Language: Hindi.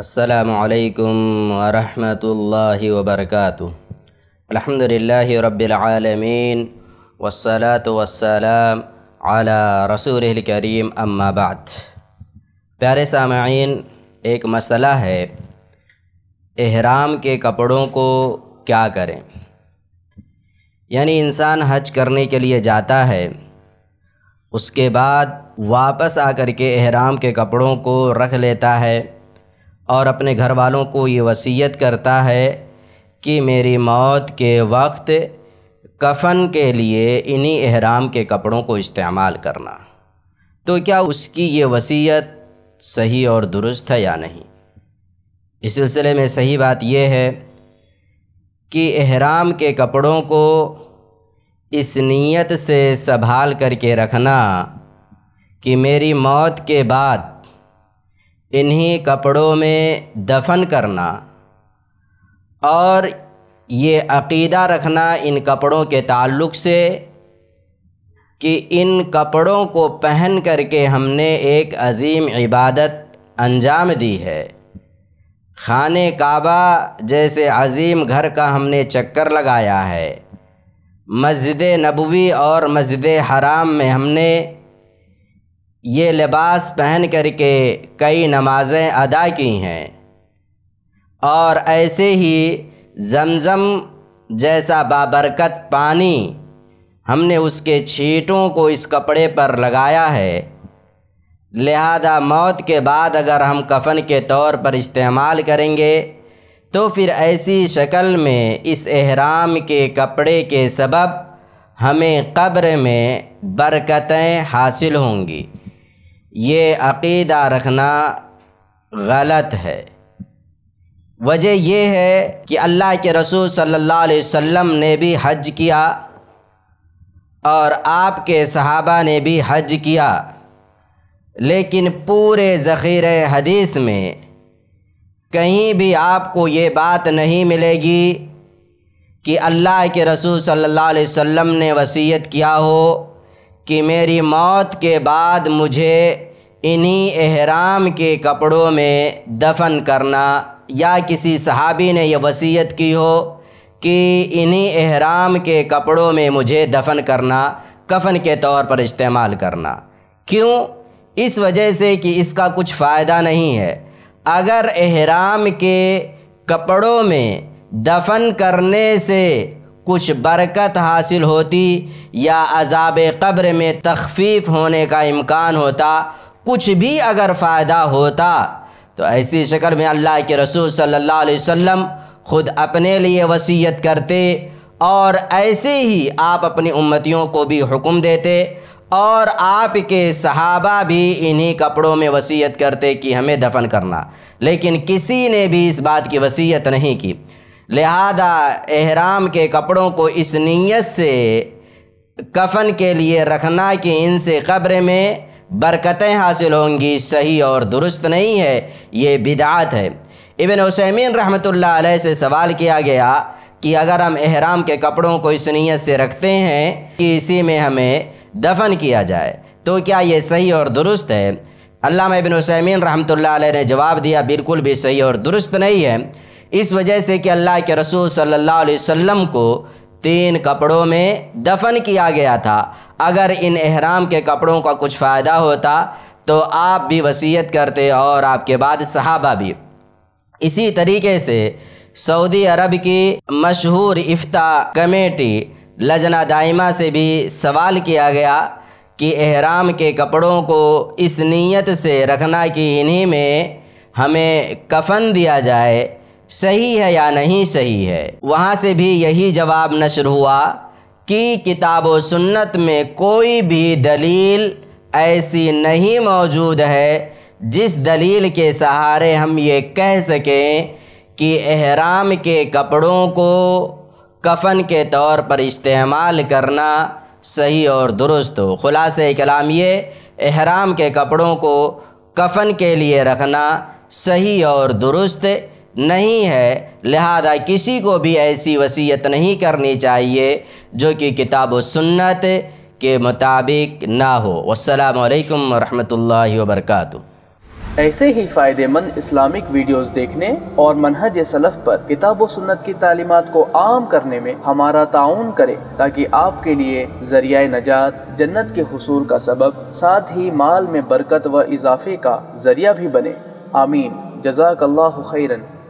असलकम वरहमल वबरक अलहमदिल्ला रबालमीन वसलात वसलाम अला रसूल करीम अम्माबाद प्यारे सामीन एक मसला है एहराम के कपड़ों को क्या करें यानी इंसान हज करने के लिए जाता है उसके बाद वापस आकर के एहराम के कपड़ों को रख लेता है और अपने घर वालों को ये वसीयत करता है कि मेरी मौत के वक्त कफन के लिए इन्हीं अहराम के कपड़ों को इस्तेमाल करना तो क्या उसकी ये वसीयत सही और दुरुस्त है या नहीं इस सिलसिले में सही बात यह है कि अहराम के कपड़ों को इस नीयत से संभाल करके रखना कि मेरी मौत के बाद इन्हीं कपड़ों में दफन करना और ये अकीदा रखना इन कपड़ों के ताल्लुक़ से कि इन कपड़ों को पहन करके हमने एक अजीम इबादत अंजाम दी है खाने काबा जैसे अजीम घर का हमने चक्कर लगाया है मस्जिद नबवी और मस्जिद हराम में हमने ये लिबास पहन कर के कई नमाज़ें अदा की हैं और ऐसे ही जमज़म जैसा बाबरकत पानी हमने उसके छीटों को इस कपड़े पर लगाया है लिहाजा मौत के बाद अगर हम कफन के तौर पर इस्तेमाल करेंगे तो फिर ऐसी शक्ल में इस एहराम के कपड़े के सबब हमें कब्र में बरकतें हासिल होंगी ये अकीदा रखना गलत है वजह यह है कि अल्लाह के रसूल सल्लल्लाहु अलैहि वसल्लम ने भी हज किया और आपके सहाबा ने भी हज किया लेकिन पूरे ज़ख़ीर हदीस में कहीं भी आपको ये बात नहीं मिलेगी कि अल्लाह के रसूल सल्लल्लाहु अलैहि वसल्लम ने वसीयत किया हो कि मेरी मौत के बाद मुझे इन्हीं एहराम के कपड़ों में दफन करना या किसी सहाबी ने यह वसीयत की हो कि इन्हीं एहराम के कपड़ों में मुझे दफन करना कफन के तौर पर इस्तेमाल करना क्यों इस वजह से कि इसका कुछ फ़ायदा नहीं है अगर एहराम के कपड़ों में दफन करने से कुछ बरकत हासिल होती या अजाब कब्र में तखफीफ होने का इम्कान होता कुछ भी अगर फ़ायदा होता तो ऐसी शक्ल में अल्लाह के रसूल सल्लल्लाहु अलैहि वसल्लम ख़ुद अपने लिए वसीयत करते और ऐसे ही आप अपनी उम्मतियों को भी हुक्म देते और आपके सहाबा भी इन्हीं कपड़ों में वसीयत करते कि हमें दफन करना लेकिन किसी ने भी इस बात की वसीयत नहीं की लिहाजा एहराम के कपड़ों को इस नीयत से कफन के लिए रखना कि इनसे कब्र में बरकतें हासिल होंगी सही और दुरुस्त नहीं है ये बिदात है इबन हुसैमीन रहमत से सवाल किया गया कि अगर हम एहराम के कपड़ों को इस नीयत से रखते हैं कि इसी में हमें दफन किया जाए तो क्या ये सही और दुरुस्त है अल्लाह इबन हुसैमीन रहमत ने जवाब दिया बिल्कुल भी सही और दुरुस्त नहीं है इस वजह से कि अल्लाह के रसूल सल्लल्लाहु अलैहि वसल्लम को तीन कपड़ों में दफन किया गया था अगर इन अहराम के कपड़ों का कुछ फ़ायदा होता तो आप भी वसीयत करते और आपके बाद सहाबा भी इसी तरीके से सऊदी अरब की मशहूर इफ्ता कमेटी लजना दाइमा से भी सवाल किया गया कि अहराम के कपड़ों को इस नीयत से रखना कि इन्हीं में हमें कफन दिया जाए सही है या नहीं सही है वहाँ से भी यही जवाब नशर हुआ कि किताब व सुन्नत में कोई भी दलील ऐसी नहीं मौजूद है जिस दलील के सहारे हम ये कह सकें कि एहराम के कपड़ों को कफन के तौर पर इस्तेमाल करना सही और दुरुस्त हो ख़ुलास कलाम ये एहराम के कपड़ों को कफन के लिए रखना सही और दुरुस्त नहीं है लिहाजा किसी को भी ऐसी वसीयत नहीं करनी चाहिए जो कि किताब सुन्नत के मुताबिक ना हो वालकम वरहमतुल्लाह वबरकू ऐसे ही फ़ायदेमंद इस्लामिक वीडियोस देखने और मनहज सलफ़ पर किताब व सुन्नत की तालीमत को आम करने में हमारा ताउन करें ताकि आपके लिए जरिया नजात जन्नत के हसूल का सबब साथ ही माल में बरकत व इजाफे का जरिया भी बने आमीन जजाक खैरन